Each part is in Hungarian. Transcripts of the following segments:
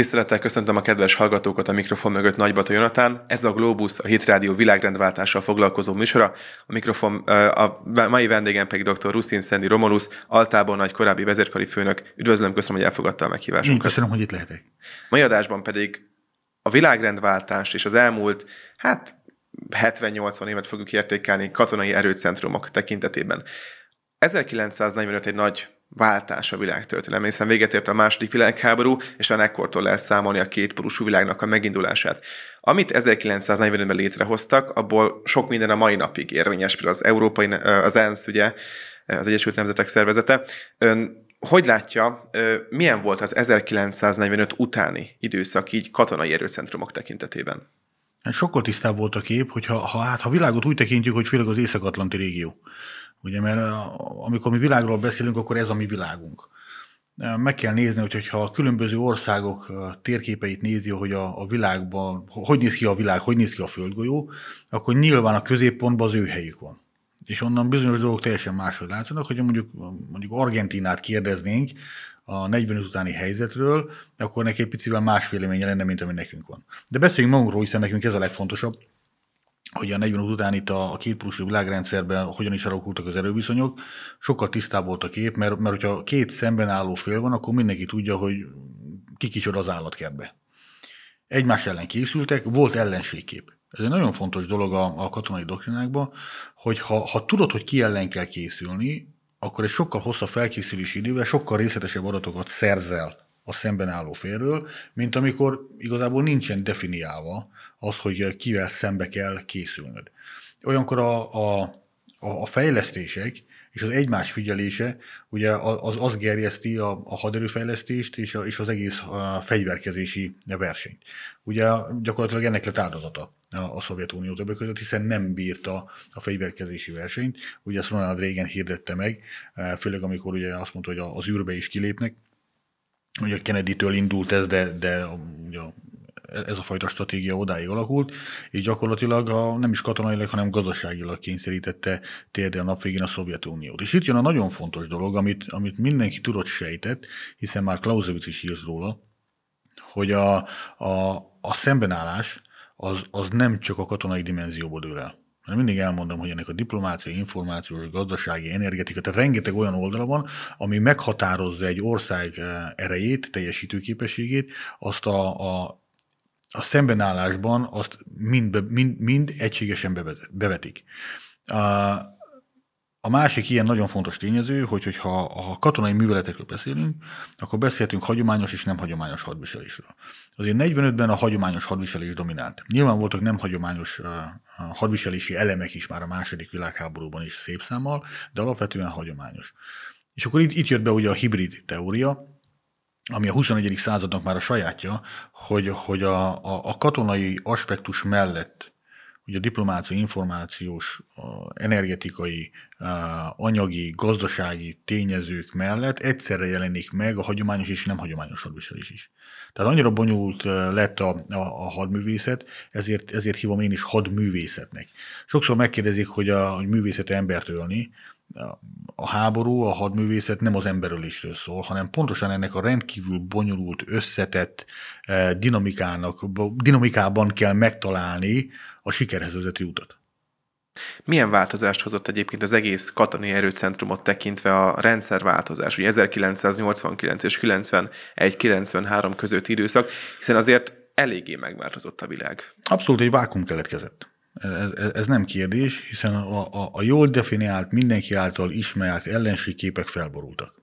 Tisztelettel köszöntöm a kedves hallgatókat a mikrofon mögött Nagybata Jonatán. Ez a Globus, a Hitrádió világrendváltással foglalkozó műsora. A mikrofon, a mai vendégem pedig dr. Ruszin Szendi Romolus, Altában nagy korábbi vezérkari főnök. Üdvözlöm, köszönöm, hogy elfogadta a meghívásunkat. Én köszönöm, hogy itt lehetek. Mai adásban pedig a világrendváltást és az elmúlt, hát 70-80 évet fogjuk értékelni katonai erőcentrumok tekintetében. 1945 egy nagy váltás a világtörténelem, hiszen véget ért a második világháború, és van ekkortól lehet számolni a két porusú világnak a megindulását. Amit 1945-ben létrehoztak, abból sok minden a mai napig érvényes, például az Európai, az ENSZ, ugye, az Egyesült Nemzetek Szervezete. Ön hogy látja, milyen volt az 1945 utáni időszak így katonai erőcentrumok tekintetében? Hát sokkal tisztább volt a kép, hogyha ha, hát, ha világot úgy tekintjük, hogy főleg az Észak-Atlanti régió Ugye, mert amikor mi világról beszélünk, akkor ez a mi világunk. Meg kell nézni, hogy ha a különböző országok térképeit nézi, hogy a, a világban, hogy néz ki a világ, hogy néz ki a földgolyó, akkor nyilván a középpontban az ő helyük van. És onnan bizonyos dolgok teljesen máshogy látszanak, hogy mondjuk, mondjuk Argentinát kérdeznénk, a 45 utáni helyzetről, akkor neki egy picivel más véleménye lenne, mint ami nekünk van. De beszéljünk magunkról, hiszen nekünk ez a legfontosabb, hogy a 40 után itt a, a két plusi világrendszerben hogyan is alakultak az erőviszonyok, sokkal tisztább volt a kép, mert, mert hogyha két szemben álló fél van, akkor mindenki tudja, hogy ki kicsoda az állatkertbe. Egymás ellen készültek, volt ellenségkép. Ez egy nagyon fontos dolog a, a katonai doktrinákban, hogy ha, ha tudod, hogy ki ellen kell készülni, akkor egy sokkal hosszabb felkészülési idővel sokkal részletesebb adatokat szerzel a szemben álló félről, mint amikor igazából nincsen definiálva, az, hogy kivel szembe kell készülnöd. Olyankor a, a, a fejlesztések és az egymás figyelése, ugye az, az gerjeszti a, a haderőfejlesztést és, a, és az egész a fegyverkezési versenyt. Ugye gyakorlatilag ennek lett áldozata a, a Szovjetunió többek között, hiszen nem bírta a fegyverkezési versenyt. Ugye ezt Ronald Reagan hirdette meg, e, főleg amikor ugye azt mondta, hogy az űrbe is kilépnek, ugye Kennedy-től indult ez, de, de ugye ez a fajta stratégia odáig alakult, és gyakorlatilag a, nem is katonailag, hanem gazdaságilag kényszerítette térde a nap végén a Szovjetuniót. És itt jön a nagyon fontos dolog, amit, amit mindenki tudott sejtett, hiszen már Clausewitz is írt róla, hogy a, a, a szembenállás az, az nem csak a katonai dimenzióból dől el. Mert mindig elmondom, hogy ennek a diplomácia, információs, gazdasági, energetika, tehát rengeteg olyan oldala van, ami meghatározza egy ország eh, erejét, teljesítőképességét, azt a, a a szembenállásban azt mind, be, mind, mind egységesen bevetik. A, a másik ilyen nagyon fontos tényező, hogy hogyha a katonai műveletekről beszélünk, akkor beszélhetünk hagyományos és nem hagyományos hadviselésről. Azért 45-ben a hagyományos hadviselés dominált. Nyilván voltak nem hagyományos hadviselési elemek is már a második világháborúban is szép számmal, de alapvetően hagyományos. És akkor itt, itt jött be ugye a hibrid teória, ami a 21. századnak már a sajátja, hogy, hogy a, a, a katonai aspektus mellett hogy a diplomáció, információs, energetikai, anyagi, gazdasági tényezők mellett egyszerre jelenik meg a hagyományos és nem hagyományos hadviselés is. Tehát annyira bonyolult lett a, a, a hadművészet, ezért, ezért hívom én is hadművészetnek. Sokszor megkérdezik, hogy a hogy művészete embert ölni, a háború, a hadművészet nem az emberölésről szól, hanem pontosan ennek a rendkívül bonyolult, összetett eh, dinamikának, dinamikában kell megtalálni a sikerhez vezető utat. Milyen változást hozott egyébként az egész katonai erőcentrumot tekintve a rendszerváltozás, ugye 1989 és 91-93 közötti időszak, hiszen azért eléggé megváltozott a világ. Abszolút egy vákum keletkezett. Ez, ez, ez nem kérdés, hiszen a, a, a jól definiált, mindenki által ismert ellenségképek felborultak.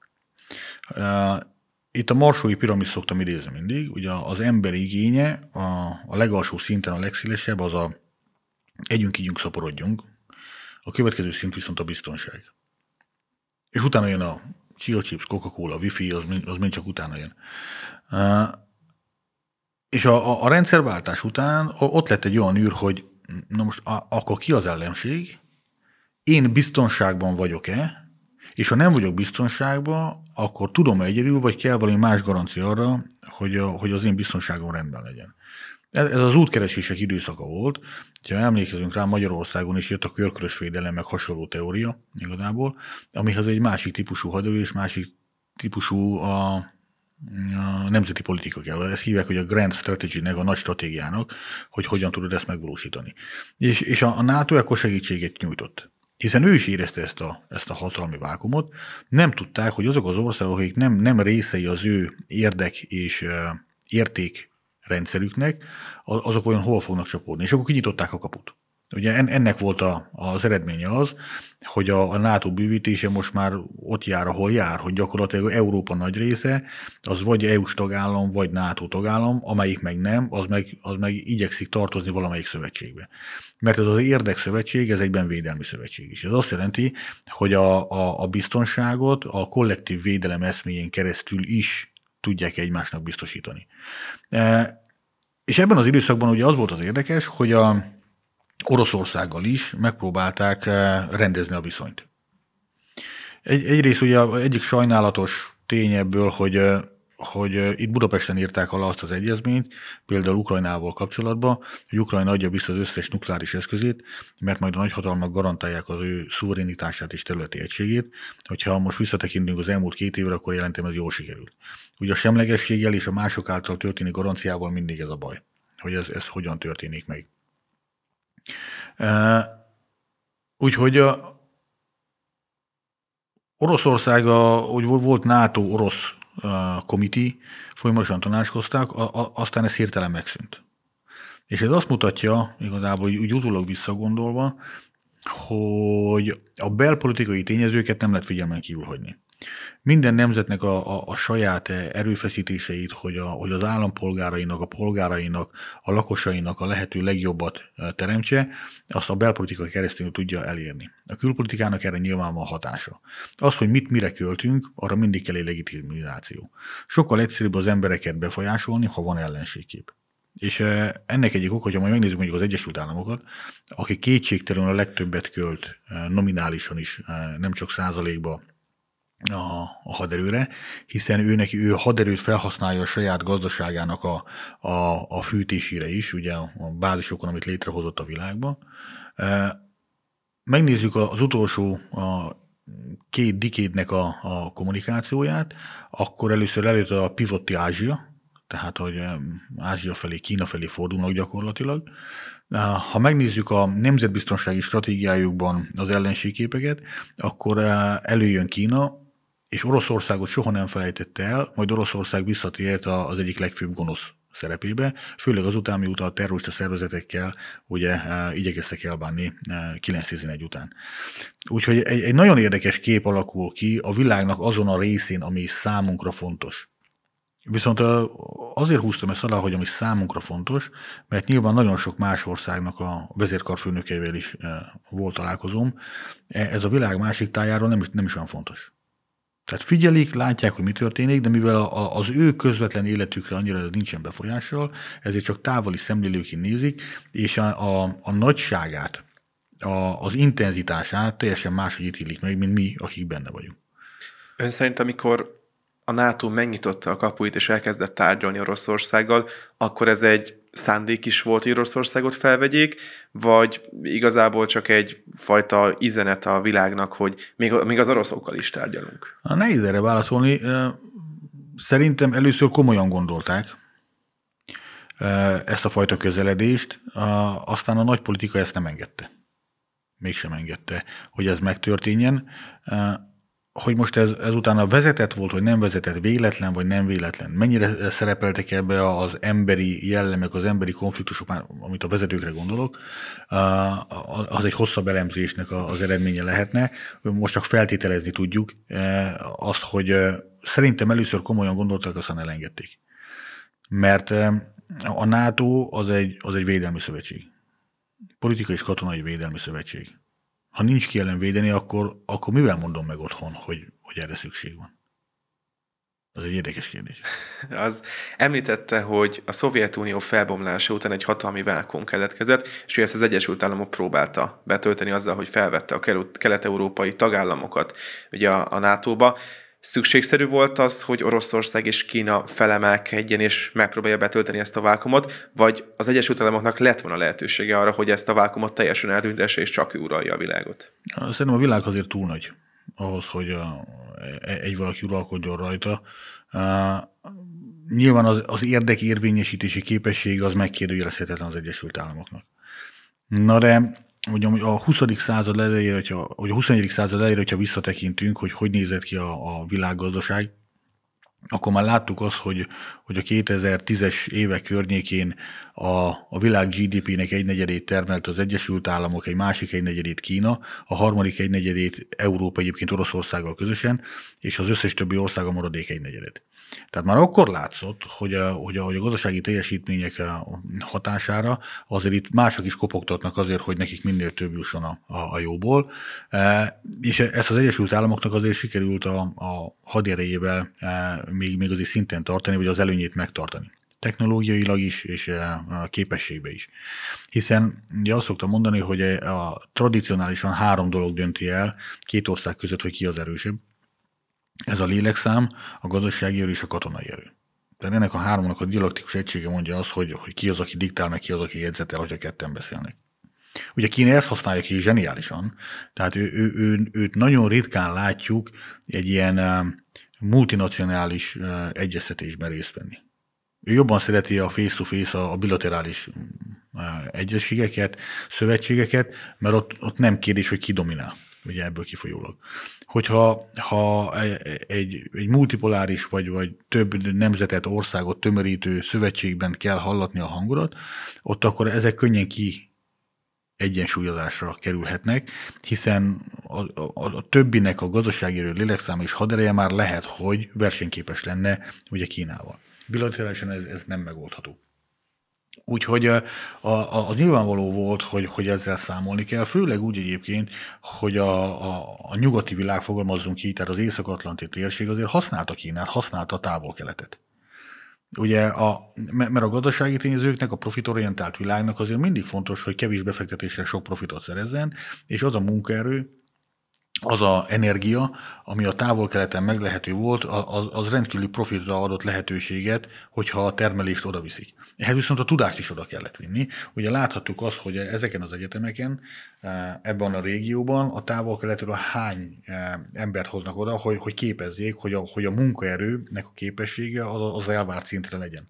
Itt a marsói piramis szoktam idézni mindig, ugye az emberi igénye a, a legalsó szinten a legszélesebb, az a együnk, ígyünk, szaporodjunk, a következő szint viszont a biztonság. És utána jön a chill chips, Coca-Cola, Wi-Fi, az, az mind csak utána jön. És a, a, a rendszerváltás után ott lett egy olyan űr, hogy na most a, akkor ki az ellenség? Én biztonságban vagyok-e? És ha nem vagyok biztonságban, akkor tudom-e egyedül, vagy kell valami más garancia arra, hogy, a, hogy az én biztonságom rendben legyen. Ez, ez az útkeresések időszaka volt, ha emlékezünk rá, Magyarországon is jött a körkörös védelem, meg hasonló teória igazából, amihez egy másik típusú haderő és másik típusú a, a nemzeti politika kell. Ezt hívják, hogy a Grand strategy a nagy stratégiának, hogy hogyan tudod ezt megvalósítani. És, és a, NATO akkor segítséget nyújtott. Hiszen ő is érezte ezt a, ezt a hatalmi vákumot, nem tudták, hogy azok az országok, akik nem, nem részei az ő érdek és érték rendszerüknek, azok olyan hol fognak csapódni. És akkor kinyitották a kaput. Ugye ennek volt a, az eredménye az, hogy a, a NATO bővítése most már ott jár, ahol jár, hogy gyakorlatilag Európa nagy része az vagy EU-s tagállam, vagy NATO tagállam, amelyik meg nem, az meg, az meg igyekszik tartozni valamelyik szövetségbe. Mert ez az érdekszövetség, ez egyben védelmi szövetség is. Ez azt jelenti, hogy a, a, a biztonságot a kollektív védelem eszméjén keresztül is tudják egymásnak biztosítani. E, és ebben az időszakban ugye az volt az érdekes, hogy a, Oroszországgal is megpróbálták eh, rendezni a viszonyt. Egy, egyrészt ugye egyik sajnálatos tény ebből, hogy, eh, hogy eh, itt Budapesten írták alá azt az egyezményt, például Ukrajnával kapcsolatban, hogy Ukrajna adja vissza az összes nukleáris eszközét, mert majd a nagyhatalmak garantálják az ő szuverenitását és területi egységét. Hogyha most visszatekintünk az elmúlt két évre, akkor jelentem ez jól sikerült. Ugye a semlegességgel és a mások által történő garanciával mindig ez a baj, hogy ez, ez hogyan történik meg. Úgyhogy a Oroszország, a, hogy volt NATO-orosz komiti, folyamatosan tanácskozták, a, a, aztán ez hirtelen megszűnt. És ez azt mutatja, igazából úgy utólag visszagondolva, hogy a belpolitikai tényezőket nem lehet figyelmen kívül hagyni minden nemzetnek a, a, a saját erőfeszítéseit, hogy, a, hogy az állampolgárainak, a polgárainak, a lakosainak a lehető legjobbat teremtse, azt a belpolitika keresztül tudja elérni. A külpolitikának erre nyilván van hatása. Az, hogy mit mire költünk, arra mindig kell egy legitimizáció. Sokkal egyszerűbb az embereket befolyásolni, ha van ellenségkép. És ennek egyik oka, hogyha majd megnézzük mondjuk az Egyesült Államokat, aki kétségtelenül a legtöbbet költ nominálisan is, nem csak százalékba a, a haderőre, hiszen ő neki, ő haderőt felhasználja a saját gazdaságának a, a, a fűtésére is, ugye a bázisokon, amit létrehozott a világban. E, megnézzük az utolsó a két dikédnek a, a kommunikációját, akkor először előtt a pivotti Ázsia, tehát hogy e, Ázsia felé, Kína felé fordulnak gyakorlatilag. E, ha megnézzük a nemzetbiztonsági stratégiájukban az ellenségképeket, akkor előjön Kína, és Oroszországot soha nem felejtette el, majd Oroszország visszatért az egyik legfőbb gonosz szerepébe, főleg azután, mióta a terrorista szervezetekkel ugye e, igyekeztek elbánni 9-11 e, után. Úgyhogy egy, egy nagyon érdekes kép alakul ki a világnak azon a részén, ami számunkra fontos. Viszont e, azért húztam ezt alá, hogy ami számunkra fontos, mert nyilván nagyon sok más országnak a vezérkarfőnökeivel is volt találkozom, ez a világ másik tájáról nem is, nem is olyan fontos. Tehát figyelik, látják, hogy mi történik, de mivel a, a, az ő közvetlen életükre annyira ez nincsen befolyással, ezért csak távoli szemlélőként nézik, és a, a, a nagyságát, a, az intenzitását teljesen máshogy ítélik meg, mint mi, akik benne vagyunk. Ön szerint, amikor a NATO megnyitotta a kapuit és elkezdett tárgyalni Oroszországgal, akkor ez egy szándék is volt, hogy Oroszországot felvegyék, vagy igazából csak egy fajta izenet a világnak, hogy még, még az oroszokkal is tárgyalunk? Na, nehéz erre válaszolni. Szerintem először komolyan gondolták ezt a fajta közeledést, aztán a nagy politika ezt nem engedte. Mégsem engedte, hogy ez megtörténjen hogy most ez, ez utána vezetett volt, hogy nem vezetett, véletlen vagy nem véletlen. Mennyire szerepeltek ebbe az emberi jellemek, az emberi konfliktusok, már amit a vezetőkre gondolok, az egy hosszabb elemzésnek az eredménye lehetne. Most csak feltételezni tudjuk e, azt, hogy e, szerintem először komolyan gondoltak, aztán elengedték. Mert e, a NATO az egy, az egy védelmi szövetség. Politikai és katonai védelmi szövetség ha nincs ki ellen védeni, akkor, akkor mivel mondom meg otthon, hogy, hogy erre szükség van? Ez egy érdekes kérdés. Az említette, hogy a Szovjetunió felbomlása után egy hatalmi vákum keletkezett, és ő ezt az Egyesült Államok próbálta betölteni azzal, hogy felvette a kelet-európai tagállamokat ugye a, a NATO-ba szükségszerű volt az, hogy Oroszország és Kína felemelkedjen és megpróbálja betölteni ezt a vákumot, vagy az Egyesült Államoknak lett volna lehetősége arra, hogy ezt a vákumot teljesen eltüntesse és csak uralja a világot? Szerintem a világ azért túl nagy ahhoz, hogy a, e, egy valaki uralkodjon rajta. Nyilván az, az érdek érvényesítési képessége az megkérdőjelezhetetlen az Egyesült Államoknak. Na de mondjam, hogy a 20. század elejére, hogyha, vagy a 21. század elejére, hogyha visszatekintünk, hogy hogy nézett ki a, a világgazdaság, akkor már láttuk azt, hogy, hogy a 2010-es évek környékén a, a világ GDP-nek egy negyedét termelt az Egyesült Államok, egy másik egy negyedét Kína, a harmadik egy negyedét Európa egyébként Oroszországgal közösen, és az összes többi ország a maradék negyedet. Tehát már akkor látszott, hogy a, hogy a, hogy a gazdasági teljesítmények eh, hatására azért itt mások is kopogtatnak azért, hogy nekik minél több jusson a, a, a jóból, e, és ezt az Egyesült Államoknak azért sikerült a, a haderejével e, eh, még, még azért szinten tartani, vagy az előnyét megtartani technológiailag is, és a képességbe is. Hiszen ugye azt szoktam mondani, hogy a tradicionálisan három dolog dönti el két ország között, hogy ki az erősebb. Ez a lélekszám, a gazdasági erő és a katonai erő. Tehát ennek a háromnak a dialektikus egysége mondja azt, hogy, hogy ki az, aki diktál, meg ki az, aki jegyzetel, hogyha ketten beszélnek. Ugye Kína ezt használja ki zseniálisan, tehát ő, ő, ő, őt nagyon ritkán látjuk egy ilyen multinacionális egyeztetésben részt venni. Ő jobban szereti a face-to-face, a bilaterális egyességeket, szövetségeket, mert ott, ott nem kérdés, hogy ki dominál, ugye ebből kifolyólag hogyha ha egy, egy multipoláris vagy, vagy több nemzetet, országot tömörítő szövetségben kell hallatni a hangodat, ott akkor ezek könnyen ki egyensúlyozásra kerülhetnek, hiszen a, a, a többinek a gazdasági erő, lélekszáma és hadereje már lehet, hogy versenyképes lenne ugye Kínával. Bilaterálisan ez, ez nem megoldható. Úgyhogy a, a, az nyilvánvaló volt, hogy, hogy ezzel számolni kell, főleg úgy egyébként, hogy a, a, a nyugati világ, fogalmazzunk így, tehát az észak-atlanti térség azért használta Kínát, használta a távol-keletet. Ugye, a, mert a gazdasági tényezőknek, a profitorientált világnak azért mindig fontos, hogy kevés befektetéssel sok profitot szerezzen, és az a munkaerő, az a energia, ami a távol-keleten meglehető volt, az, az rendkívül profitra adott lehetőséget, hogyha a termelést odaviszik. Ehhez viszont a tudást is oda kellett vinni. Ugye láthattuk azt, hogy ezeken az egyetemeken, eh, ebben a régióban a távol-keletről hány eh, embert hoznak oda, hogy, hogy képezzék, hogy a, hogy a munkaerőnek a képessége az, az elvárt szintre legyen.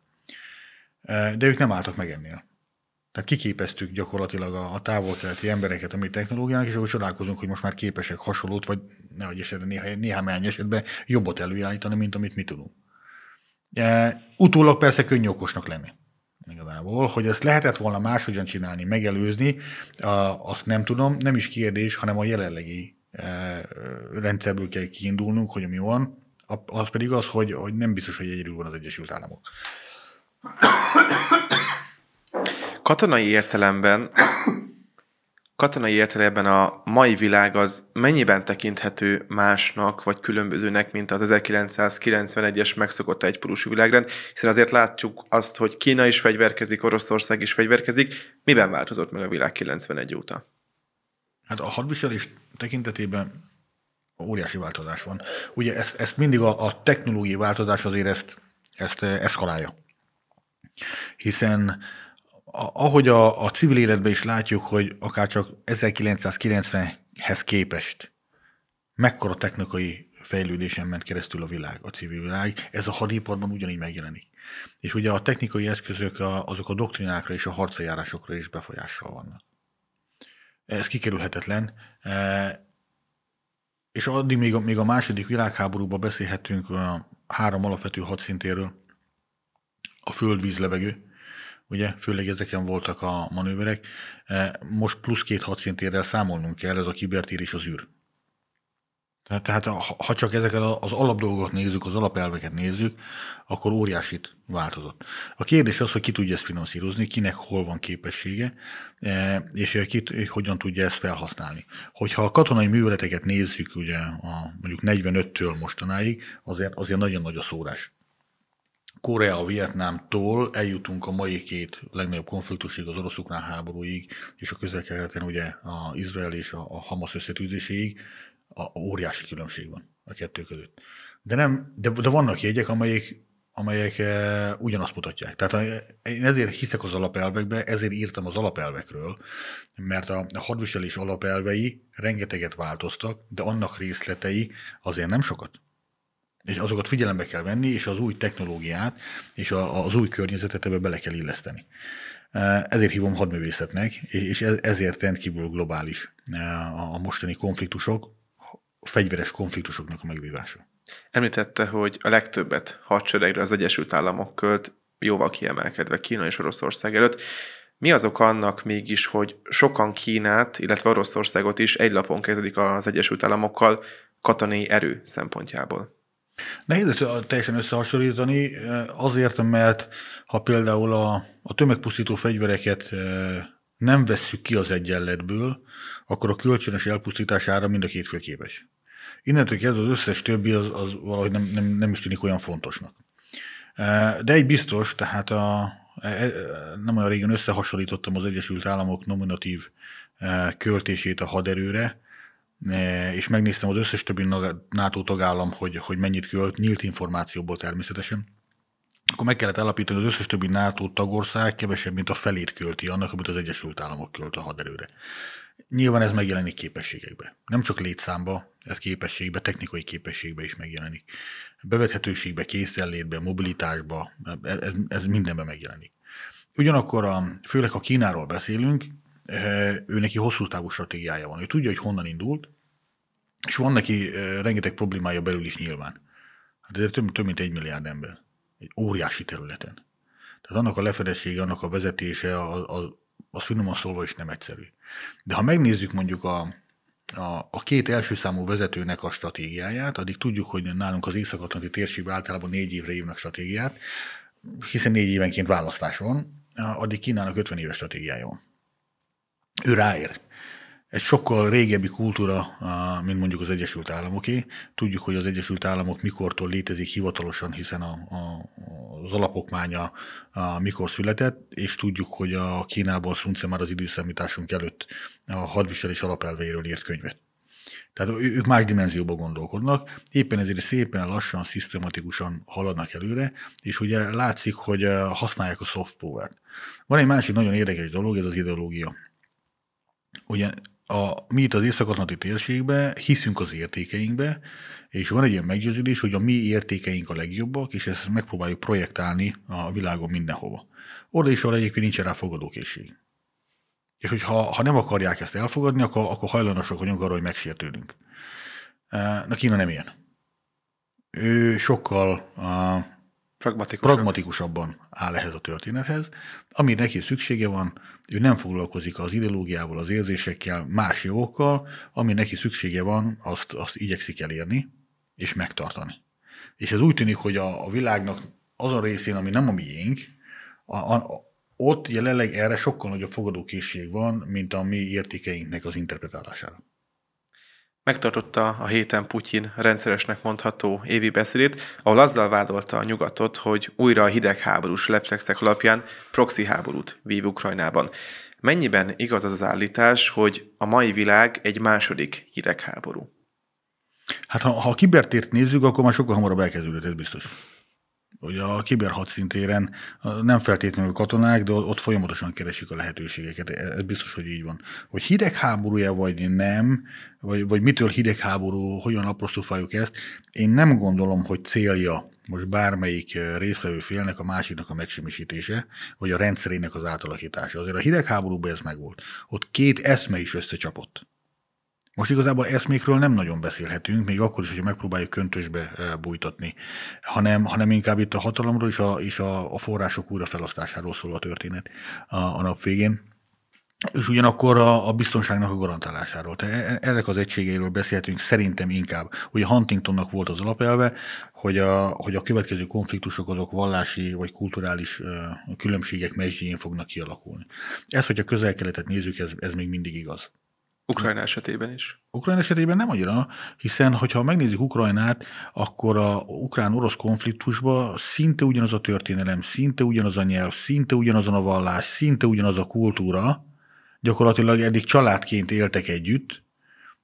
Eh, de ők nem álltak meg ennél. Tehát kiképeztük gyakorlatilag a, a távol-keleti embereket a mi technológiának, és akkor csodálkozunk, hogy most már képesek hasonlót, vagy nehogy esetben néha, néhány esetben jobbat előállítani, mint amit mi tudunk. E, utólag persze könnyű okosnak lenni igazából. Hogy ezt lehetett volna máshogyan csinálni, megelőzni, azt nem tudom, nem is kérdés, hanem a jelenlegi e, rendszerből kell kiindulnunk, hogy mi van, az pedig az, hogy, hogy nem biztos, hogy egyedül van az Egyesült Államok. Katonai értelemben katonai értelemben a mai világ az mennyiben tekinthető másnak, vagy különbözőnek, mint az 1991-es megszokott egypólusú világrend, hiszen azért látjuk azt, hogy Kína is fegyverkezik, Oroszország is fegyverkezik. Miben változott meg a világ 91 óta? Hát a hadviselés tekintetében óriási változás van. Ugye ezt, ezt mindig a, a technológiai változás azért ezt, ezt eh, eszkalálja. Hiszen ahogy a, a civil életben is látjuk, hogy akár csak 1990-hez képest mekkora technikai fejlődésen ment keresztül a világ, a civil világ, ez a hadiparban ugyanígy megjelenik. És ugye a technikai eszközök a, azok a doktrinákra és a harcajárásokra is befolyással vannak. Ez kikerülhetetlen. E, és addig még a, még a második világháborúban beszélhetünk a három alapvető hadszintéről, a föld, víz, levegő, ugye, főleg ezeken voltak a manőverek. E, most plusz két hadszintérrel számolnunk kell, ez a kibertér és az űr. Tehát, ha csak ezeket az alapdolgokat nézzük, az alapelveket nézzük, akkor óriásit változott. A kérdés az, hogy ki tudja ezt finanszírozni, kinek hol van képessége, e, és e, ki, hogyan tudja ezt felhasználni. Hogyha a katonai műveleteket nézzük, ugye a, mondjuk 45-től mostanáig, azért, azért nagyon nagy a szórás. Korea, Vietnámtól eljutunk a mai két legnagyobb konfliktusig, az orosz háborúig, és a közel-keleten ugye a Izrael és a, a Hamas összetűzéséig, a, a óriási különbség van a kettő között. De, nem, de, de vannak jegyek, amelyek, amelyek e, ugyanazt mutatják. Tehát eh, én ezért hiszek az alapelvekbe, ezért írtam az alapelvekről, mert a, a hadviselés alapelvei rengeteget változtak, de annak részletei azért nem sokat és azokat figyelembe kell venni, és az új technológiát, és a, az új környezetet ebbe bele kell illeszteni. E, ezért hívom hadművészetnek, és e, ezért rendkívül globális e, a mostani konfliktusok, a fegyveres konfliktusoknak a megvívása. Említette, hogy a legtöbbet hadseregre az Egyesült Államok költ, jóval kiemelkedve Kína és Oroszország előtt. Mi az ok annak mégis, hogy sokan Kínát, illetve Oroszországot is egy lapon kezdik az Egyesült Államokkal katonai erő szempontjából? Nehéz teljesen összehasonlítani, azért, mert ha például a, a tömegpusztító fegyvereket nem vesszük ki az egyenletből, akkor a kölcsönös elpusztítására mind a két fél képes. Innentől kezdve az összes többi az, az valahogy nem, nem, nem is tűnik olyan fontosnak. De egy biztos, tehát a, e, e, nem olyan régen összehasonlítottam az Egyesült Államok nominatív költését a haderőre, Eh, és megnéztem az összes többi NATO tagállam, hogy, hogy mennyit költ, nyílt információból természetesen, akkor meg kellett állapítani, hogy az összes többi NATO tagország kevesebb, mint a felét költi annak, amit az Egyesült Államok költ a haderőre. Nyilván ez megjelenik képességekbe. Nem csak létszámba, ez képességbe, technikai képességbe is megjelenik. Bevethetőségbe, készenlétbe, mobilitásba, ez, ez mindenben megjelenik. Ugyanakkor, a, főleg ha Kínáról beszélünk, ő neki hosszú távú stratégiája van. Ő tudja, hogy honnan indult, és van neki rengeteg problémája belül is nyilván. Hát ez több, több mint egy milliárd ember. Egy óriási területen. Tehát annak a lefedettsége, annak a vezetése, az, az, az finoman szólva is nem egyszerű. De ha megnézzük mondjuk a, a, a két első számú vezetőnek a stratégiáját, addig tudjuk, hogy nálunk az Észak-Atlanti térségben általában négy évre évnek stratégiát, hiszen négy évenként választás van, addig Kínának 50 éves stratégiája van ő ráér. Egy sokkal régebbi kultúra, mint mondjuk az Egyesült Államoké. Tudjuk, hogy az Egyesült Államok mikortól létezik hivatalosan, hiszen a, a, az alapokmánya a, mikor született, és tudjuk, hogy a Kínában Szunce már az időszámításunk előtt a hadviselés alapelveiről írt könyvet. Tehát ők más dimenzióba gondolkodnak, éppen ezért szépen lassan, szisztematikusan haladnak előre, és ugye látszik, hogy eh, használják a soft power-t. Van egy másik nagyon érdekes dolog, ez az ideológia ugye a, mi itt az észak térségbe hiszünk az értékeinkbe, és van egy ilyen meggyőződés, hogy a mi értékeink a legjobbak, és ezt megpróbáljuk projektálni a világon mindenhova. Oda is, ahol egyébként nincsen rá fogadókészség. És hogyha ha nem akarják ezt elfogadni, akkor, akkor hajlanosak vagyunk arra, hogy megsértődünk. E, na Kína nem ilyen. Ő sokkal pragmatikusabban. pragmatikusabban áll ehhez a történethez. Ami neki szüksége van, ő nem foglalkozik az ideológiával, az érzésekkel, más jogokkal, ami neki szüksége van, azt, azt igyekszik elérni és megtartani. És ez úgy tűnik, hogy a, a világnak az a részén, ami nem a miénk, a, a, ott jelenleg erre sokkal nagyobb fogadókészség van, mint a mi értékeinknek az interpretálására megtartotta a héten Putyin rendszeresnek mondható évi beszédét, ahol azzal vádolta a nyugatot, hogy újra a hidegháborús reflexek alapján proxy háborút vív Ukrajnában. Mennyiben igaz az az állítás, hogy a mai világ egy második hidegháború? Hát ha, ha a kibertért nézzük, akkor már sokkal hamarabb elkezdődött, ez biztos hogy a kiber hadszintéren nem feltétlenül katonák, de ott folyamatosan keresik a lehetőségeket. E, ez biztos, hogy így van. Hogy hidegháborúja vagy nem, vagy, vagy mitől hidegháború, hogyan apostrofáljuk ezt, én nem gondolom, hogy célja most bármelyik e, részvevő félnek a másiknak a megsemmisítése, vagy a rendszerének az átalakítása. Azért a hidegháborúban ez megvolt. Ott két eszme is összecsapott. Most igazából eszmékről nem nagyon beszélhetünk, még akkor is, hogyha megpróbáljuk köntösbe e, bújtatni, hanem, hanem inkább itt a hatalomról és a, és a, a források újrafelosztásáról szól a történet a, a nap végén és ugyanakkor a, a biztonságnak a garantálásáról. Tehát ennek e-, az egységeiről beszélhetünk szerintem inkább. Ugye Huntingtonnak volt az alapelve, hogy a, hogy a következő konfliktusok azok vallási vagy kulturális e, különbségek mesdjén fognak kialakulni. Ez, hogyha közel-keletet nézzük, ez, ez még mindig igaz. Ukrajna esetében is. Ukrajna esetében nem annyira, hiszen hogyha megnézzük Ukrajnát, akkor a ukrán-orosz konfliktusban szinte ugyanaz a történelem, szinte ugyanaz a nyelv, szinte ugyanazon a vallás, szinte ugyanaz a kultúra, gyakorlatilag eddig családként éltek együtt,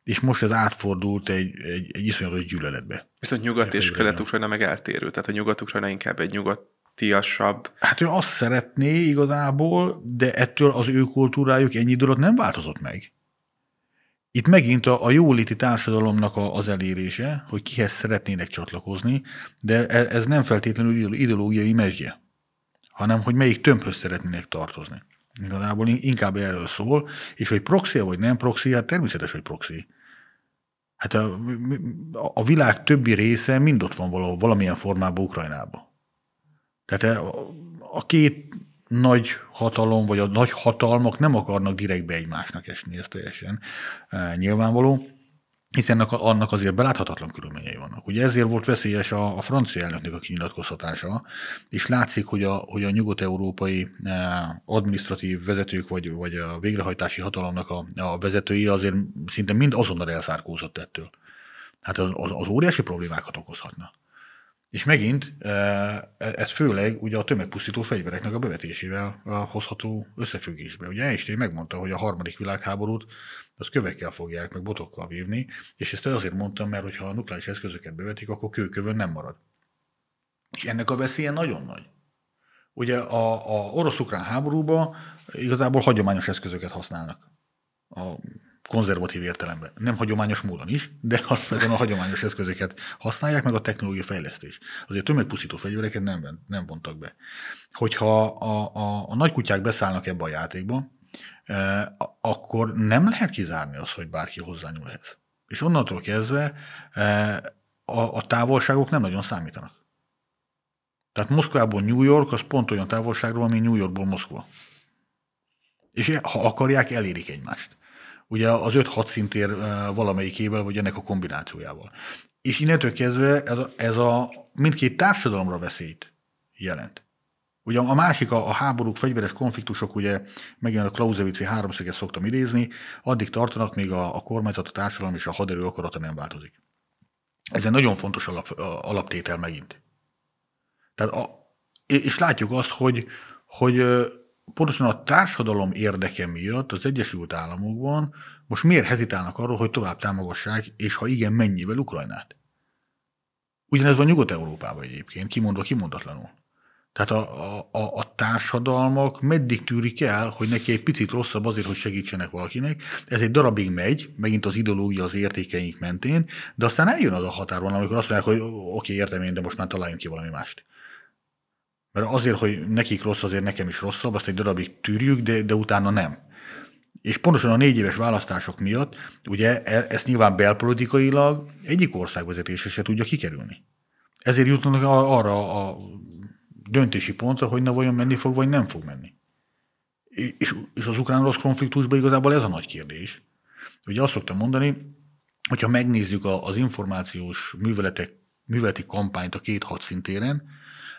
és most ez átfordult egy, egy, egy iszonyatos gyűlöletbe. Viszont Nyugat és Kelet-Ukrajna meg eltérő, tehát a Nyugat-Ukrajna inkább egy nyugat Tiasabb. Hát ő azt szeretné igazából, de ettől az ő kultúrájuk ennyi idő nem változott meg. Itt megint a, a jóléti társadalomnak a, az elérése, hogy kihez szeretnének csatlakozni, de e, ez nem feltétlenül ideológiai mezgye, hanem hogy melyik tömbhöz szeretnének tartozni. Igazából inkább erről szól, és hogy proxy vagy nem proxy, hát természetes, hogy proxy. Hát a, a világ többi része mind ott van valahol, valamilyen formában Ukrajnában. Tehát e, a, a két nagy hatalom, vagy a nagy hatalmak nem akarnak direktbe egymásnak esni, ez teljesen e, nyilvánvaló hiszen annak azért beláthatatlan körülményei vannak. Ugye ezért volt veszélyes a, a francia elnöknek a kinyilatkoztatása, és látszik, hogy a, hogy a nyugat-európai e, administratív vezetők, vagy, vagy a végrehajtási hatalomnak a, a vezetői azért szinte mind azonnal elszárkózott ettől. Hát az, az, az óriási problémákat okozhatna. És megint e, ez főleg ugye a tömegpusztító fegyvereknek a bevetésével hozható összefüggésbe. Ugye Einstein megmondta, hogy a harmadik világháborút az kövekkel fogják, meg botokkal vívni, és ezt azért mondtam, mert hogyha a nukleáris eszközöket bevetik, akkor kőkövön nem marad. És ennek a veszélye nagyon nagy. Ugye a, a orosz-ukrán háborúban igazából hagyományos eszközöket használnak. A konzervatív értelemben. Nem hagyományos módon is, de azon a hagyományos eszközöket használják, meg a technológia fejlesztés. Azért tömegpusztító fegyvereket nem, nem vontak be. Hogyha a, a, a nagykutyák beszállnak ebbe a játékba, e, akkor nem lehet kizárni azt, hogy bárki hozzányúl ehhez. És onnantól kezdve e, a, a távolságok nem nagyon számítanak. Tehát Moszkvából New York az pont olyan távolságról, ami New Yorkból Moszkva. És ha akarják, elérik egymást ugye az 5-6 szintér valamelyikével, vagy ennek a kombinációjával. És innentől kezdve ez a, ez a mindkét társadalomra veszélyt jelent. Ugye a másik, a, a háborúk, fegyveres konfliktusok, ugye megint a Clausewitz-i háromszöget szoktam idézni, addig tartanak, míg a, a kormányzat, a társadalom és a haderő akarata nem változik. Ez egy nagyon fontos alap, alaptétel megint. Tehát a, és látjuk azt, hogy, hogy pontosan a társadalom érdeke miatt az Egyesült Államokban most miért hezitálnak arról, hogy tovább támogassák, és ha igen, mennyivel Ukrajnát? Ugyanez van Nyugat-Európában egyébként, kimondva kimondatlanul. Tehát a, a, a társadalmak meddig tűrik el, hogy neki egy picit rosszabb azért, hogy segítsenek valakinek. Ez egy darabig megy, megint az ideológia az értékeink mentén, de aztán eljön az a határon, amikor azt mondják, hogy oké, okay, értem én, de most már találjunk ki valami mást. Mert azért, hogy nekik rossz, azért nekem is rosszabb, azt egy darabig tűrjük, de, de utána nem. És pontosan a négy éves választások miatt, ugye e, ezt nyilván belpolitikailag egyik országvezetése se tudja kikerülni. Ezért jutnak arra a döntési pontra, hogy na vajon menni fog, vagy nem fog menni. És, és az ukrán-orosz konfliktusban igazából ez a nagy kérdés. Ugye azt szoktam mondani, hogyha megnézzük az információs műveletek, műveleti kampányt a két hadszintéren,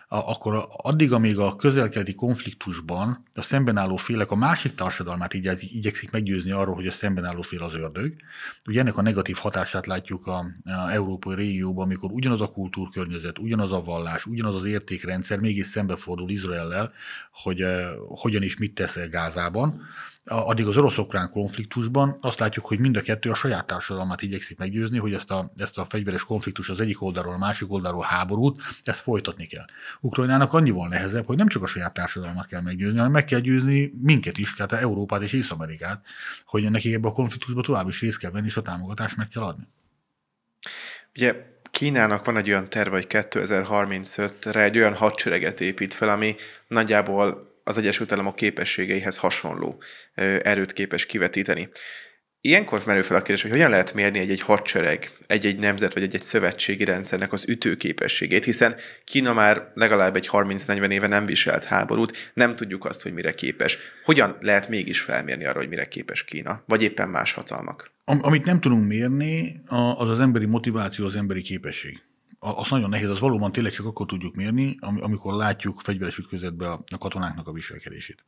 akkor addig, amíg a közelkeleti konfliktusban a szemben álló félek a másik társadalmát igy- igyekszik meggyőzni arról, hogy a szemben álló fél az ördög. Ugye ennek a negatív hatását látjuk a, a európai régióban, amikor ugyanaz a kultúrkörnyezet, ugyanaz a vallás, ugyanaz az értékrendszer mégis szembefordul Izraellel, hogy uh, hogyan és mit tesz Gázában addig az orosz-ukrán konfliktusban azt látjuk, hogy mind a kettő a saját társadalmát igyekszik meggyőzni, hogy ezt a, ezt a fegyveres konfliktus az egyik oldalról, a másik oldalról háborút, ezt folytatni kell. Ukrajnának annyival nehezebb, hogy nem csak a saját társadalmat kell meggyőzni, hanem meg kell győzni minket is, tehát Európát és Észak-Amerikát, hogy neki ebbe a konfliktusba tovább is részt kell venni, és a támogatást meg kell adni. Ugye Kínának van egy olyan terve, hogy 2035-re egy olyan hadsereget épít fel, ami nagyjából az Egyesült Államok képességeihez hasonló erőt képes kivetíteni. Ilyenkor merül fel a kérdés, hogy hogyan lehet mérni egy-egy hadsereg, egy-egy nemzet vagy egy-egy szövetségi rendszernek az ütőképességét, hiszen Kína már legalább egy 30-40 éve nem viselt háborút, nem tudjuk azt, hogy mire képes. Hogyan lehet mégis felmérni arra, hogy mire képes Kína, vagy éppen más hatalmak? Am- amit nem tudunk mérni, az az emberi motiváció, az emberi képesség az nagyon nehéz, az valóban tényleg csak akkor tudjuk mérni, amikor látjuk fegyveres ütközetbe a katonáknak a viselkedését.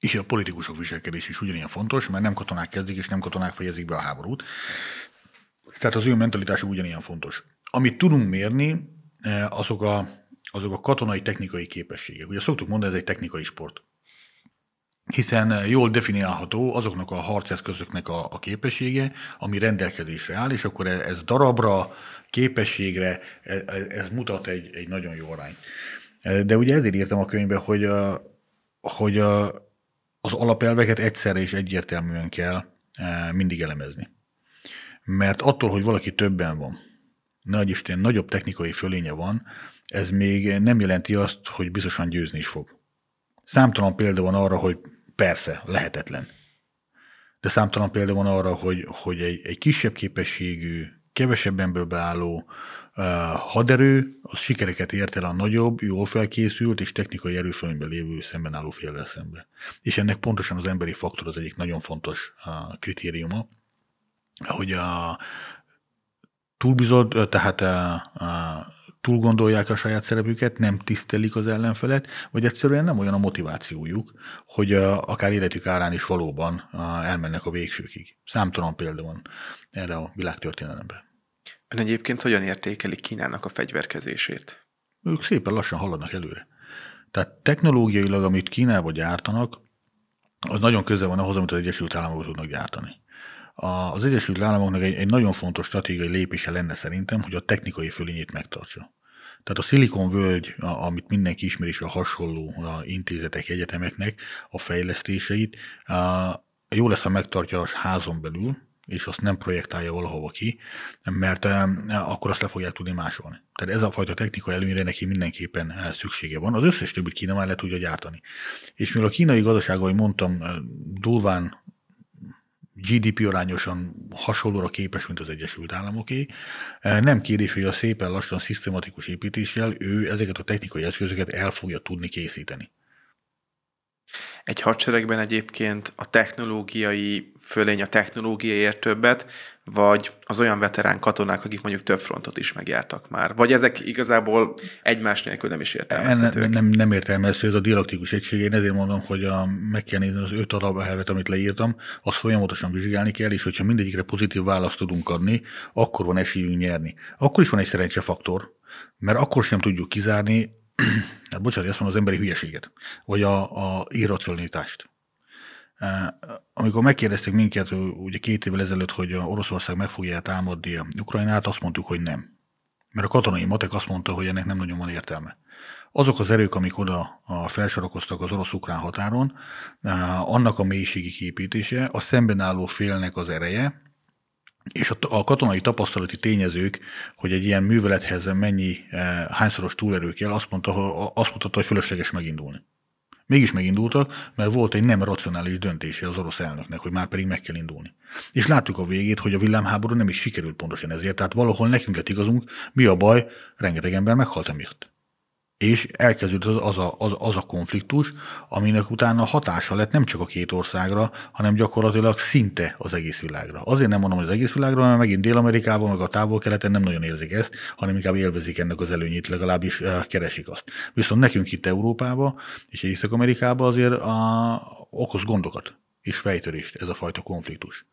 És a politikusok viselkedés is ugyanilyen fontos, mert nem katonák kezdik, és nem katonák fejezik be a háborút. Tehát az ő mentalitása ugyanilyen fontos. Amit tudunk mérni, e, azok a, azok a katonai technikai képességek. Ugye szoktuk mondani, ez egy technikai sport hiszen jól definiálható azoknak a harceszközöknek a, a képessége, ami rendelkezésre áll, és akkor ez darabra, képességre, ez, e, ez mutat egy, egy nagyon jó arányt. E, de ugye ezért írtam a könyvbe, hogy, a, hogy a, az alapelveket egyszerre és egyértelműen kell e, mindig elemezni. Mert attól, hogy valaki többen van, nagy Isten nagyobb technikai fölénye van, ez még nem jelenti azt, hogy biztosan győzni is fog. Számtalan példa van arra, hogy persze, lehetetlen. De számtalan példa van arra, hogy, hogy egy, egy kisebb képességű kevesebb emberből álló haderő, az sikereket ért el a nagyobb, jól felkészült és technikai erőfölényben lévő szemben álló félvel szemben. És ennek pontosan az emberi faktor az egyik nagyon fontos kritériuma, hogy a túlbizod, tehát a, a, túl gondolják a saját szerepüket, nem tisztelik az ellenfelet, vagy egyszerűen nem olyan a motivációjuk, hogy a, akár életük árán is valóban a, elmennek a végsőkig. Számtalan példa van erre a világtörténelemben. Ön egyébként hogyan értékeli Kínának a fegyverkezését? Ők szépen lassan haladnak előre. Tehát technológiailag, amit Kínába gyártanak, az nagyon közel van ahhoz, amit az Egyesült Államok tudnak gyártani. Az Egyesült Államoknak egy, egy nagyon fontos stratégiai lépése lenne szerintem, hogy a technikai fölényét megtartsa. Tehát a Silicon völgy, amit mindenki ismer, és a hasonló a intézetek, egyetemeknek a fejlesztéseit, jó lesz, ha megtartja a házon belül, és azt nem projektálja valahova ki, mert eh, akkor azt le fogják tudni másolni. Tehát ez a fajta technika előnyre neki mindenképpen eh, szüksége van. Az összes többi Kína már le tudja gyártani. És mivel a kínai gazdaság, ahogy mondtam, eh, durván GDP arányosan hasonlóra képes, mint az Egyesült Államoké. Nem kérdés, hogy a szépen lassan szisztematikus építéssel ő ezeket a technikai eszközöket el fogja tudni készíteni. Egy hadseregben egyébként a technológiai fölény a technológiáért többet, vagy az olyan veterán katonák, akik mondjuk több frontot is megjártak már. Vagy ezek igazából egymás nélkül nem is értelmezhetők. Nem, nem, nem értelmezhető ez a dialaktikus egység. Én ezért mondom, hogy a, meg kell nézni az öt darab elvet, amit leírtam, azt folyamatosan vizsgálni kell, és hogyha mindegyikre pozitív választ tudunk adni, akkor van esélyünk nyerni. Akkor is van egy szerencsefaktor, mert akkor sem tudjuk kizárni, hát bocsánat, azt mondom, az emberi hülyeséget, vagy a, a irracionalitást. Amikor megkérdezték minket ugye két évvel ezelőtt, hogy Oroszország meg fogja támadni Ukrajnát, azt mondtuk, hogy nem. Mert a katonai matek azt mondta, hogy ennek nem nagyon van értelme. Azok az erők, amik oda felsorakoztak az orosz-ukrán határon, annak a mélységi képítése, a szemben álló félnek az ereje, és a katonai tapasztalati tényezők, hogy egy ilyen művelethez mennyi, hányszoros túlerő kell, azt, mondta, azt mutatta, hogy fölösleges megindulni. Mégis megindultak, mert volt egy nem racionális döntése az orosz elnöknek, hogy már pedig meg kell indulni. És láttuk a végét, hogy a villámháború nem is sikerült pontosan ezért, tehát valahol nekünk lett igazunk, mi a baj, rengeteg ember meghalt emiatt és elkezdődött az a, az, az a konfliktus, aminek utána hatása lett nem csak a két országra, hanem gyakorlatilag szinte az egész világra. Azért nem mondom, hogy az egész világra, mert megint Dél-Amerikában, meg a távol-keleten nem nagyon érzik ezt, hanem inkább élvezik ennek az előnyét, legalábbis eh, keresik azt. Viszont nekünk itt Európába és Észak-Amerikában azért a, ah, okoz gondokat és fejtörést ez a fajta konfliktus.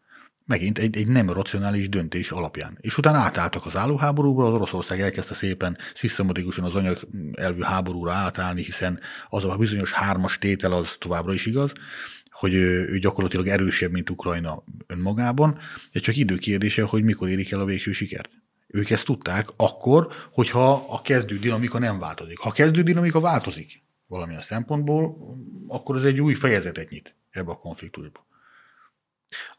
Megint egy, egy nem racionális döntés alapján. És utána átálltak az állóháborúba, az Oroszország elkezdte szépen szisztematikusan az anyag elvű háborúra átállni, hiszen az a bizonyos hármas tétel az továbbra is igaz, hogy ő, ő gyakorlatilag erősebb, mint Ukrajna önmagában, de csak idő kérdése, hogy mikor érik el a végső sikert. Ők ezt tudták akkor, hogyha a kezdő dinamika nem változik. Ha a kezdő dinamika változik valamilyen szempontból, akkor ez egy új fejezetet nyit ebbe a konfliktusba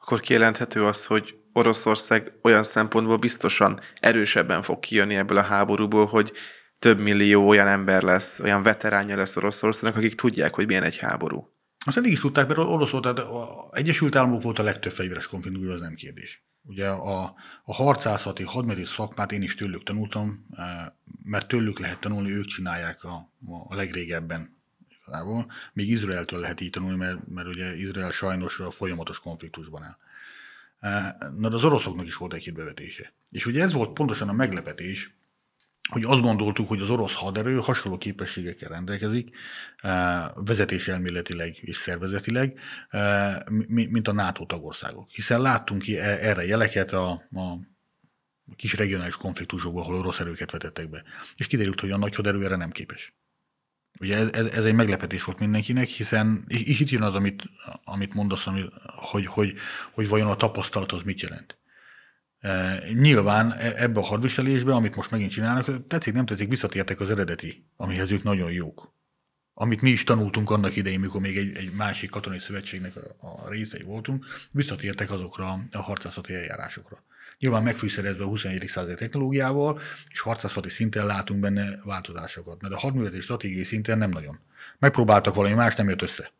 akkor kijelenthető az, hogy Oroszország olyan szempontból biztosan erősebben fog kijönni ebből a háborúból, hogy több millió olyan ember lesz, olyan veteránja lesz Oroszországnak, akik tudják, hogy milyen egy háború. Azt eddig is tudták, mert Oroszország, Egyesült Államok volt a legtöbb fegyveres konfliktus, az nem kérdés. Ugye a, a harcászati hadmérés szakmát én is tőlük tanultam, eh, mert tőlük lehet tanulni, ők csinálják a, a legrégebben távol. Még Izraeltől lehet így tanulni, mert, mert ugye Izrael sajnos a folyamatos konfliktusban áll. Na de az oroszoknak is volt egy bevetése. És ugye ez volt pontosan a meglepetés, hogy azt gondoltuk, hogy az orosz haderő hasonló képességekkel rendelkezik, vezetéselméletileg és szervezetileg, mint a NATO tagországok. Hiszen láttunk e, erre jeleket a, a kis regionális konfliktusokban, ahol orosz erőket vetettek be. És kiderült, hogy a nagy haderő erre nem képes. Ugye ez, ez, ez egy meglepetés volt mindenkinek, hiszen és itt jön az, amit, amit mondasz, hogy, hogy, hogy, hogy vajon a tapasztalat az mit jelent. E, nyilván e, ebbe a hadviselésbe, amit most megint csinálnak, tetszik, nem tetszik, visszatértek az eredeti, amihez ők nagyon jók. Amit mi is tanultunk annak idején, mikor még egy, egy másik katonai szövetségnek a, a részei voltunk, visszatértek azokra a harcászati eljárásokra. Nyilván megfűszerezve a 21. századi technológiával, és harcászati szinten látunk benne változásokat, mert a hadműveleti stratégiai szinten nem nagyon. Megpróbáltak valami más, nem jött össze.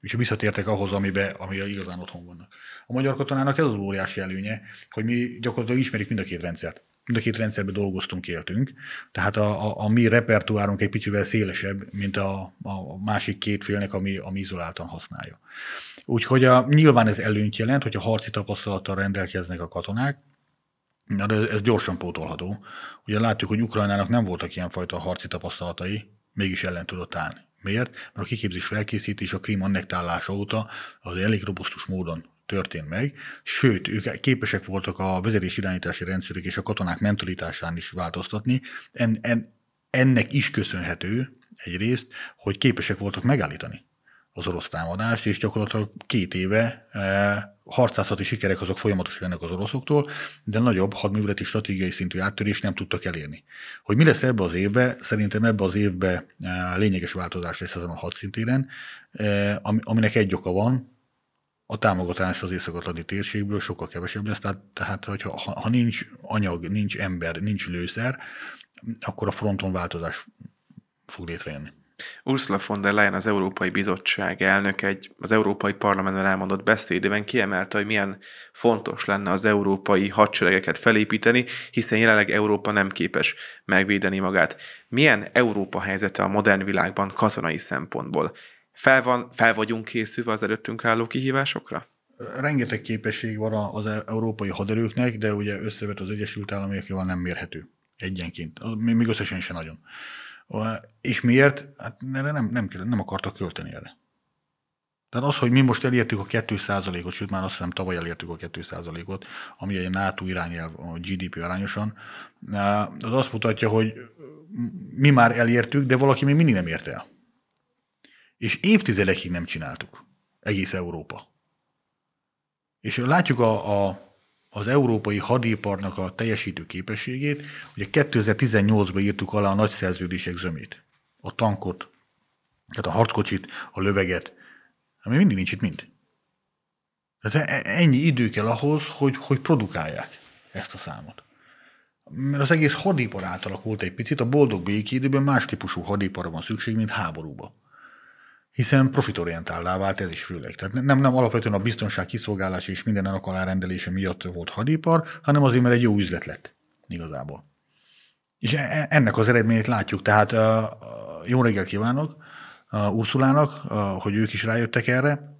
És visszatértek ahhoz, amibe, amire igazán otthon vannak. A magyar katonának ez az óriási előnye, hogy mi gyakorlatilag ismerik mind a két rendszert mind a két rendszerben dolgoztunk, éltünk, tehát a, a, a mi repertoárunk egy picivel szélesebb, mint a, a másik két félnek, ami, ami izoláltan használja. Úgyhogy a, nyilván ez előnyt jelent, hogy a harci tapasztalattal rendelkeznek a katonák, Na de ez gyorsan pótolható. Ugye látjuk, hogy Ukrajnának nem voltak ilyen fajta harci tapasztalatai, mégis ellen tudott állni. Miért? Mert a kiképzés felkészítés a krím annektálása óta az elég robusztus módon történt meg, sőt, ők képesek voltak a vezetés irányítási rendszerek és a katonák mentalitásán is változtatni. En, en, ennek is köszönhető egyrészt, hogy képesek voltak megállítani az orosz támadást, és gyakorlatilag két éve e, harcászati sikerek azok folyamatosan jönnek az oroszoktól, de nagyobb hadműveleti stratégiai szintű áttörést nem tudtak elérni. Hogy mi lesz ebbe az évbe, szerintem ebbe az évbe e, lényeges változás lesz ezen a hadszintéren, e, aminek egy oka van, a támogatás az észak térségből sokkal kevesebb lesz, tehát, tehát hogyha, ha, ha nincs anyag, nincs ember, nincs lőszer, akkor a fronton változás fog létrejönni. Ursula von der Leyen, az Európai Bizottság elnök egy az Európai Parlamentben elmondott beszédében kiemelte, hogy milyen fontos lenne az európai hadseregeket felépíteni, hiszen jelenleg Európa nem képes megvédeni magát. Milyen Európa helyzete a modern világban katonai szempontból? Fel, van, fel vagyunk készülve az előttünk álló kihívásokra? Rengeteg képesség van az e- európai haderőknek, de ugye összevet az Egyesült Államokéval nem mérhető egyenként, még összesen se nagyon. És miért? Hát erre nem, nem, nem akartak költeni erre. Tehát az, hogy mi most elértük a 2%-ot, sőt már azt hiszem tavaly elértük a 2%-ot, ami egy NATO irányelv a GDP arányosan, az azt mutatja, hogy mi már elértük, de valaki még mindig nem ért el. És évtizedekig nem csináltuk. Egész Európa. És látjuk a, a az európai hadiparnak a teljesítő képességét. Ugye 2018-ban írtuk alá a nagy szerződések zömét. A tankot, tehát a harckocsit, a löveget, ami mindig nincs itt mind. Tehát e- e- ennyi idő kell ahhoz, hogy, hogy produkálják ezt a számot. Mert az egész hadipar átalakult egy picit, a boldog békéidőben más típusú hadiparra van szükség, mint háborúba hiszen profitorientállá vált ez is főleg. Tehát nem, nem alapvetően a biztonság kiszolgálása és minden ennek alárendelése miatt volt hadipar, hanem azért, mert egy jó üzlet lett igazából. És e, e, ennek az eredményét látjuk. Tehát jó reggel kívánok Ursulának, hogy ők is rájöttek erre,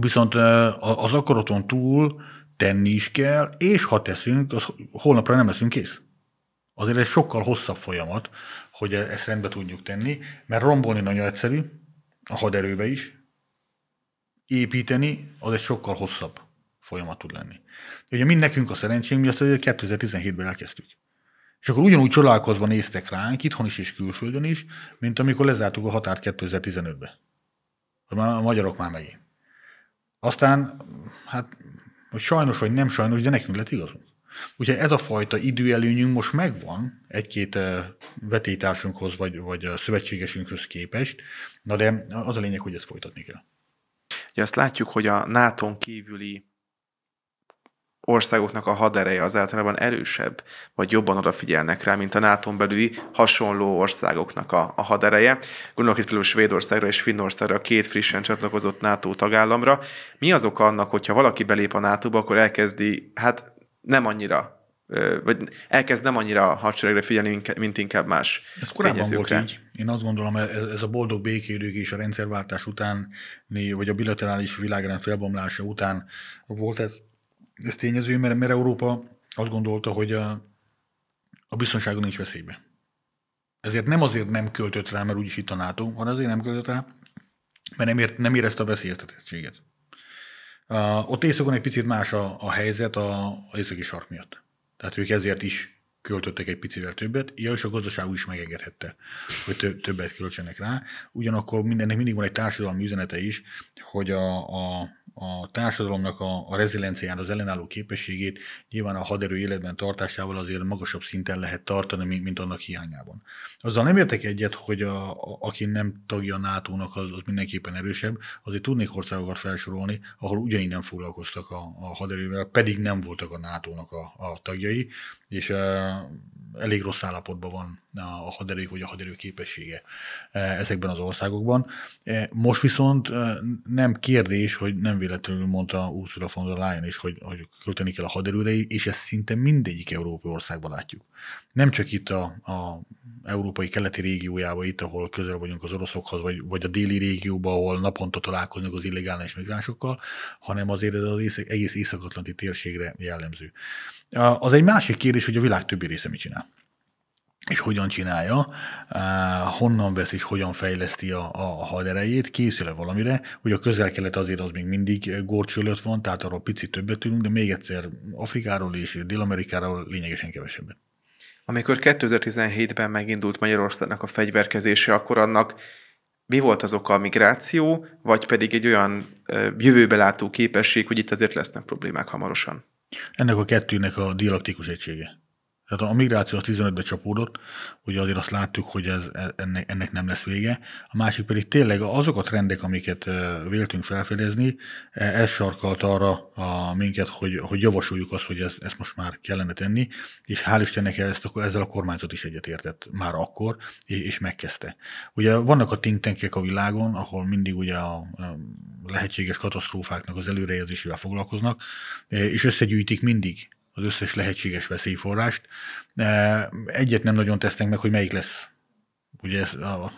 viszont az akaraton túl tenni is kell, és ha teszünk, az holnapra nem leszünk kész. Azért ez sokkal hosszabb folyamat, hogy e, ezt rendbe tudjuk tenni, mert rombolni nagyon egyszerű, a haderőbe is, építeni, az egy sokkal hosszabb folyamat tud lenni. De ugye mind nekünk a szerencsénk, mi azt 2017-ben elkezdtük. És akkor ugyanúgy csodálkozva néztek ránk, itthon is és külföldön is, mint amikor lezártuk a határt 2015-ben. A magyarok már megint. Aztán, hát, hogy sajnos vagy nem sajnos, de nekünk lett igazunk. Ugye ez a fajta időelőnyünk most megvan egy-két eh, vetétársunkhoz vagy, vagy szövetségesünkhöz képest, na de az a lényeg, hogy ezt folytatni kell. Ugye azt látjuk, hogy a nato kívüli országoknak a hadereje az általában erősebb, vagy jobban odafigyelnek rá, mint a nato belüli hasonló országoknak a, a hadereje. Gondolok itt például Svédországra és Finnországra, két frissen csatlakozott NATO tagállamra. Mi az oka annak, hogyha valaki belép a nato akkor elkezdi, hát nem annyira, vagy elkezd nem annyira hadseregre figyelni, mint inkább más Ez korábban volt így. Én azt gondolom, e-, ez a boldog békérők és a rendszerváltás után, vagy a bilaterális világrend felbomlása után volt ez, ez tényező, mert, mert Európa azt gondolta, hogy a, a biztonsága nincs veszélybe. Ezért nem azért nem költött rá, mert úgyis itt a NATO, hanem azért nem költött rá, mert nem, ért, nem érezte a veszélyeztetettséget. Uh, ott északon egy picit más a, a helyzet a, a északi sark miatt. Tehát ők ezért is költöttek egy picivel többet, ja, és a gazdaság is megengedhette, hogy tö- többet költsenek rá. Ugyanakkor mindennek mindig van egy társadalmi üzenete is, hogy a, a a társadalomnak a, a rezilienciáját, az ellenálló képességét nyilván a haderő életben tartásával azért magasabb szinten lehet tartani, mint, mint annak hiányában. Azzal nem értek egyet, hogy a, a, aki nem tagja a NATO-nak, az, az mindenképpen erősebb. Azért tudnék országokat felsorolni, ahol ugyanígy nem foglalkoztak a, a haderővel, pedig nem voltak a NATO-nak a, a tagjai, és e, elég rossz állapotban van a haderők vagy a haderő képessége e, ezekben az országokban. E, most viszont e, nem kérdés, hogy nem véletlenül mondta Ursula von der Leyen is, hogy, hogy költeni kell a haderőre, és ezt szinte mindegyik európai országban látjuk. Nem csak itt a, a európai keleti régiójába itt, ahol közel vagyunk az oroszokhoz, vagy, vagy a déli régióba, ahol naponta találkoznak az illegális migránsokkal, hanem azért ez az egész északatlanti térségre jellemző. Az egy másik kérdés, hogy a világ többi része mit csinál és hogyan csinálja, honnan vesz és hogyan fejleszti a, a haderejét, készül-e valamire. Ugye a közel-kelet azért az még mindig górcsölött előtt van, tehát arról picit többet tudunk, de még egyszer Afrikáról és Dél-Amerikáról lényegesen kevesebbet. Amikor 2017-ben megindult Magyarországnak a fegyverkezése, akkor annak mi volt az oka a migráció, vagy pedig egy olyan látó képesség, hogy itt azért lesznek problémák hamarosan? Ennek a kettőnek a dialaktikus egysége. Tehát a migráció az 15-be csapódott, ugye azért azt láttuk, hogy ez, ennek, ennek nem lesz vége. A másik pedig tényleg azok a trendek, amiket véltünk felfedezni, e, ez sarkalt arra a minket, hogy, hogy javasoljuk azt, hogy ezt, ezt most már kellene tenni, és hál' Istennek ezt, ezzel a kormányzat is egyetértett már akkor, és, és megkezdte. Ugye vannak a tinktenkek a világon, ahol mindig ugye a, a lehetséges katasztrófáknak az előrejelzésével foglalkoznak, e, és összegyűjtik mindig az összes lehetséges veszélyforrást. E, egyet nem nagyon tesznek meg, hogy melyik lesz. Ugye ez a,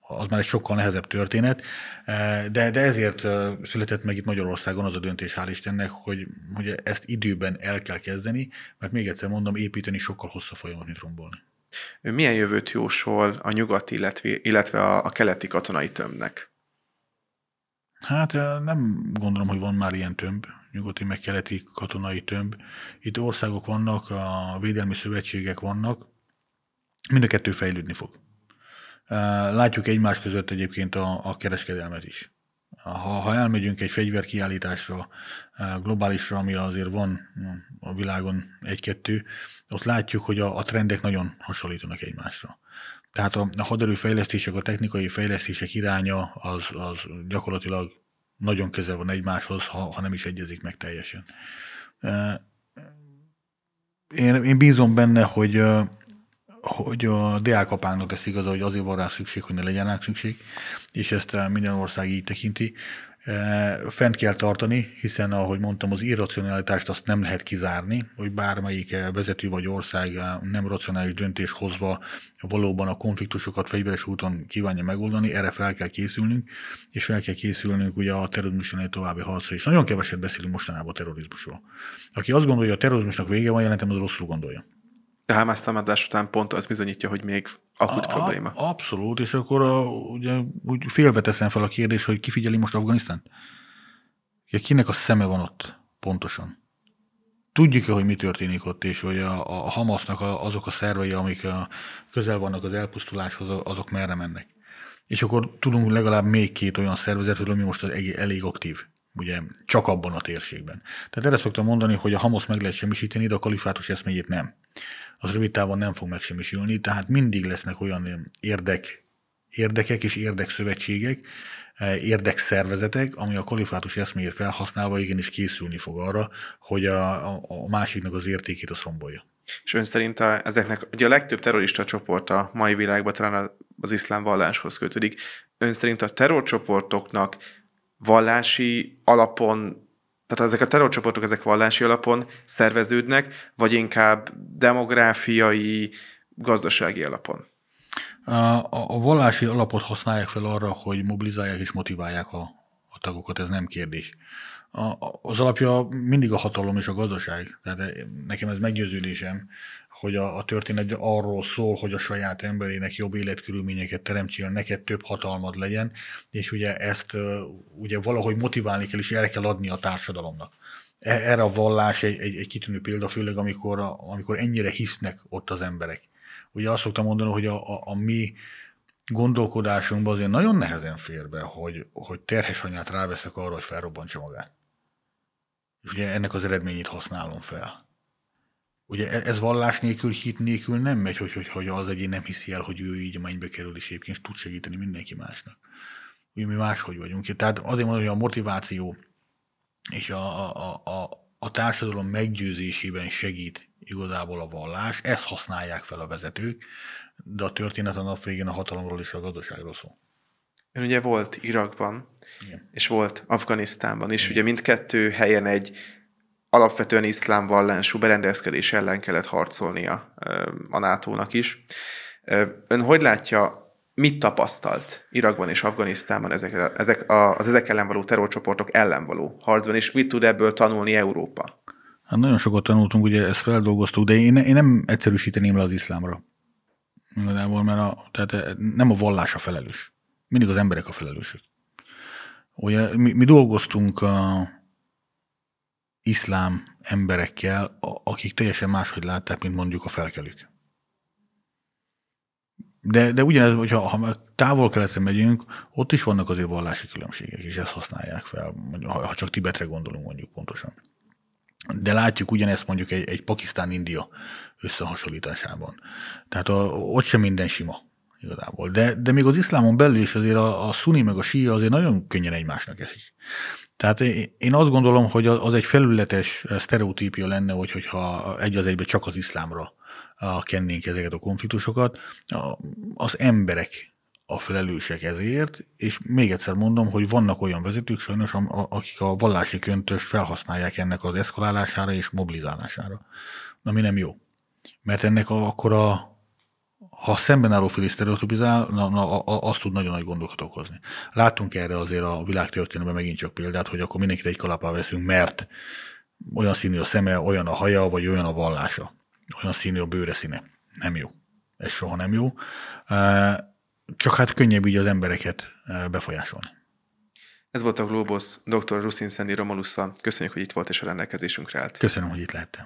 az már egy sokkal nehezebb történet, e, de, de ezért e, született meg itt Magyarországon az a döntés, hál' Istennek, hogy, hogy ezt időben el kell kezdeni, mert még egyszer mondom, építeni sokkal hosszabb folyamat, mint rombolni. Ő milyen jövőt jósol a nyugati, illetve, illetve a, a keleti katonai tömbnek? Hát nem gondolom, hogy van már ilyen tömb nyugati meg keleti katonai tömb. Itt országok vannak, a védelmi szövetségek vannak, mind a kettő fejlődni fog. Látjuk egymás között egyébként a, a kereskedelmet is. Ha, ha elmegyünk egy fegyverkiállításra, globálisra, ami azért van mm, a világon egy-kettő, ott látjuk, hogy a, a trendek nagyon hasonlítanak egymásra. Tehát a, a haderő a technikai fejlesztések iránya az, az gyakorlatilag nagyon közel van egymáshoz, ha, ha nem is egyezik meg teljesen. Én, én bízom benne, hogy, hogy a diákapánknak lesz igaza, hogy azért van rá szükség, hogy ne legyen rá szükség, és ezt minden ország így tekinti. E, fent kell tartani, hiszen ahogy mondtam, az irracionalitást azt nem lehet kizárni, hogy bármelyik e, vezető vagy ország e, nem racionális döntés hozva valóban a konfliktusokat fegyveres úton kívánja megoldani, erre fel kell készülnünk, és fel kell készülnünk ugye a terrorizmus elleni további harcra, és nagyon keveset beszélünk mostanában a terrorizmusról. Aki azt gondolja, hogy a terrorizmusnak vége van, jelentem, az rosszul gondolja. A Hamas támadás után pont az bizonyítja, hogy még akut a, probléma. Abszolút, és akkor a, ugye, úgy félve teszem fel a kérdés, hogy ki figyeli most Afganisztánt? Ja, kinek a szeme van ott pontosan? Tudjuk-e, hogy mi történik ott, és hogy a, a Hamasnak a, azok a szervei, amik a, közel vannak az elpusztuláshoz, azok merre mennek? És akkor tudunk legalább még két olyan szervezetről, ami most az elég aktív ugye csak abban a térségben. Tehát erre szoktam mondani, hogy a Hamas meg lehet semmisíteni, de a kalifátus eszményét nem. Az rövid távon nem fog megsemmisülni, tehát mindig lesznek olyan érdek, érdekek és érdekszövetségek, érdekszervezetek, ami a kalifátus eszméjét felhasználva igenis készülni fog arra, hogy a, a, a másiknak az értékét az rombolja. És ön szerint a, ezeknek, ugye a legtöbb terrorista csoport a mai világban talán az iszlám valláshoz kötődik. Ön szerint a terrorcsoportoknak vallási alapon, tehát ezek a terrorcsoportok, ezek vallási alapon szerveződnek, vagy inkább demográfiai, gazdasági alapon? A, a vallási alapot használják fel arra, hogy mobilizálják és motiválják a, a tagokat, ez nem kérdés. A, az alapja mindig a hatalom és a gazdaság. Tehát nekem ez meggyőződésem, hogy a, a történet arról szól, hogy a saját emberének jobb életkörülményeket teremtsen, neked több hatalmad legyen, és ugye ezt ugye valahogy motiválni kell, és el kell adni a társadalomnak. E, erre a vallás egy, egy, egy kitűnő példa, főleg amikor, a, amikor ennyire hisznek ott az emberek. Ugye azt szoktam mondani, hogy a, a, a mi gondolkodásunkban azért nagyon nehezen fér be, hogy, hogy terhes anyát ráveszek arra, hogy felrobbantsa magát. És ugye ennek az eredményét használom fel. Ugye e, ez vallás nélkül, hit nélkül nem megy, hogy, hogy, hogy az egyén nem hiszi el, hogy ő így a mennybe kerül, és egyébként tud segíteni mindenki másnak. Ugye mi máshogy vagyunk. Tehát azért mondom, hogy a motiváció és a, a, a, a társadalom meggyőzésében segít igazából a vallás, ezt használják fel a vezetők, de a történet a nap végén a hatalomról és a gazdaságról szól. Ön ugye volt Irakban, Igen. és volt Afganisztánban is, Igen. ugye mindkettő helyen egy alapvetően iszlám vallású berendezkedés ellen kellett harcolnia a NATO-nak is. Ön hogy látja, mit tapasztalt Irakban és Afganisztánban ezek, ezek, az ezek ellen való terrorcsoportok ellen való harcban, és mit tud ebből tanulni Európa? Hát nagyon sokat tanultunk, ugye ezt feldolgoztuk, de én, én nem egyszerűsíteném le az iszlámra. Igazából, mert a, tehát nem a vallás a felelős. Mindig az emberek a felelősök. Ugye mi, mi dolgoztunk a, iszlám emberekkel, akik teljesen máshogy látták, mint mondjuk a felkelők. De, de ugyanez, hogyha ha távol-keletre megyünk, ott is vannak azért vallási különbségek, és ezt használják fel, ha, csak Tibetre gondolunk mondjuk pontosan. De látjuk ugyanezt mondjuk egy, egy Pakisztán-India összehasonlításában. Tehát a, ott sem minden sima igazából. De, de még az iszlámon belül is azért a, a szuni meg a síja azért nagyon könnyen egymásnak eszik. Tehát én azt gondolom, hogy az egy felületes eh, sztereotípia lenne, hogy, hogyha egy az egybe csak az iszlámra eh, kennénk ezeket a konfliktusokat. Az emberek a felelősek ezért, és még egyszer mondom, hogy vannak olyan vezetők sajnos, akik a vallási köntöst felhasználják ennek az eszkalálására és mobilizálására, ami nem jó. Mert ennek a, akkor a ha szemben álló fél sztereotipizál, na, na, azt tud nagyon nagy gondokat okozni. Láttunk erre azért a világ történelemben megint csak példát, hogy akkor mindenkit egy kalapá veszünk, mert olyan színű a szeme, olyan a haja, vagy olyan a vallása, olyan színű a bőre színe. Nem jó. Ez soha nem jó. Csak hát könnyebb így az embereket befolyásolni. Ez volt a Globus dr. Ruszin Szendi Romolusszal. Köszönjük, hogy itt volt és a rendelkezésünkre állt. Köszönöm, hogy itt lehettem.